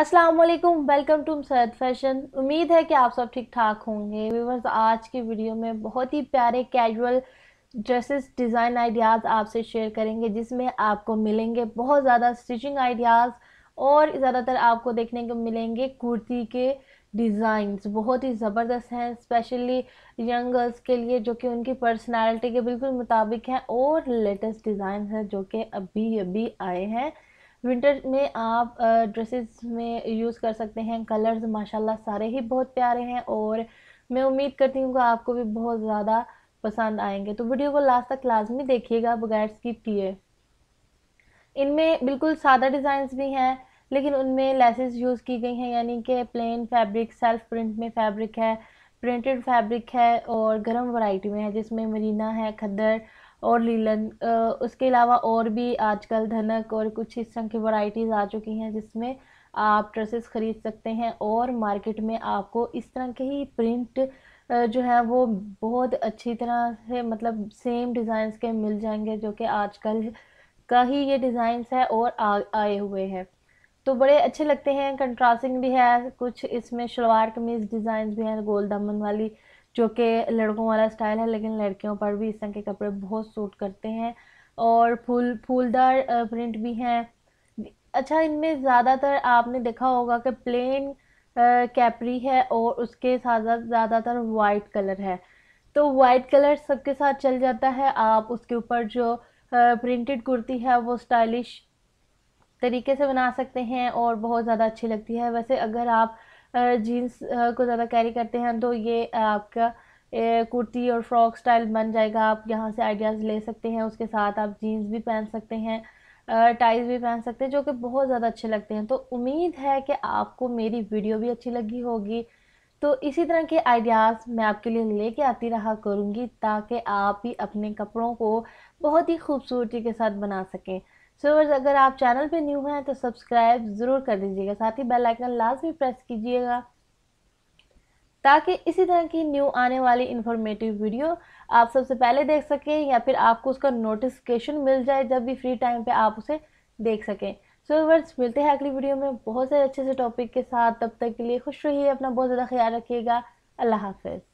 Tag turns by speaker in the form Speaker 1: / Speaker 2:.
Speaker 1: अस्सलाम वालेकुम welcome to Syed fashion उम्मीद है कि आप सब ठीक ठाक होंगे व्यूवर्स आज की वीडियो में बहुत ही प्यारे कैजुअल ड्रेसेस डिज़ाइन आइडियाज़ आपसे शेयर करेंगे जिसमें आपको मिलेंगे बहुत ज़्यादा स्टिचिंग आइडियाज़ और ज़्यादातर आपको देखने को मिलेंगे कुर्ती के डिज़ाइंस बहुत ही ज़बरदस्त हैं स्पेशली यंग गर्ल्स के लिए जो कि उनकी पर्सनालिटी के बिल्कुल मुताबिक हैं और लेटेस्ट डिज़ाइन हैं जो कि अभी अभी आए हैं विंटर में आप ड्रेसेस में यूज़ कर सकते हैं कलर्स माशाल्लाह सारे ही बहुत प्यारे हैं और मैं उम्मीद करती हूँ कि आपको भी बहुत ज़्यादा पसंद आएंगे तो वीडियो को लास्ट तक लाजमी देखिएगा बगैर स्किप किए इनमें बिल्कुल सादा डिज़ाइंस भी हैं लेकिन उनमें लेसेस यूज़ की गई हैं यानी कि प्लेन फैब्रिक सेल्फ प्रिंट में फैब्रिक है प्रिंटेड फैब्रिक है और गर्म वैरायटी में है जिसमें मरीना है खद्दर और लीलन उसके अलावा और भी आजकल धनक और कुछ इस तरह की वराइटीज़ आ चुकी हैं जिसमें आप ड्रेसेस ख़रीद सकते हैं और मार्केट में आपको इस तरह के ही प्रिंट जो है वो बहुत अच्छी तरह से मतलब सेम डिज़ाइंस के मिल जाएंगे जो कि आजकल का ही ये डिज़ाइंस है और आ, आए हुए हैं तो बड़े अच्छे लगते हैं कंट्रास्टिंग भी है कुछ इसमें शलवार कमीज़ डिज़ाइंस भी हैं गोल दमन वाली जो कि लड़कों वाला स्टाइल है लेकिन लड़कियों पर भी इस तरह के कपड़े बहुत सूट करते हैं और फूल फूलदार प्रिंट भी हैं अच्छा इनमें ज़्यादातर आपने देखा होगा कि प्लेन कैपरी है और उसके साथ साथ ज़्यादातर वाइट कलर है तो वाइट कलर सबके साथ चल जाता है आप उसके ऊपर जो प्रिंटेड कुर्ती है वो स्टाइलिश तरीके से बना सकते हैं और बहुत ज़्यादा अच्छी लगती है वैसे अगर आप जीन्स को ज़्यादा कैरी करते हैं तो ये आपका कुर्ती और फ्रॉक स्टाइल बन जाएगा आप यहाँ से आइडियाज़ ले सकते हैं उसके साथ आप जीन्स भी पहन सकते हैं टाइज भी पहन सकते हैं जो कि बहुत ज़्यादा अच्छे लगते हैं तो उम्मीद है कि आपको मेरी वीडियो भी अच्छी लगी होगी तो इसी तरह के आइडियाज़ मैं आपके लिए लेके आती रहा करूँगी ताकि आप भी अपने कपड़ों को बहुत ही खूबसूरती के साथ बना सकें सोवर्स so, अगर आप चैनल पे न्यू हैं तो सब्सक्राइब ज़रूर कर दीजिएगा साथ ही बेल आइकन लाजमी प्रेस कीजिएगा ताकि इसी तरह की न्यू आने वाली इन्फॉर्मेटिव वीडियो आप सबसे पहले देख सकें या फिर आपको उसका नोटिफिकेशन मिल जाए जब भी फ्री टाइम पे आप उसे देख सकें सो so, वर्ड्स मिलते हैं अगली वीडियो में बहुत सारे अच्छे से टॉपिक के साथ तब तक के लिए खुश रहिए अपना बहुत ज़्यादा ख्याल रखिएगा अल्लाह हाफिज़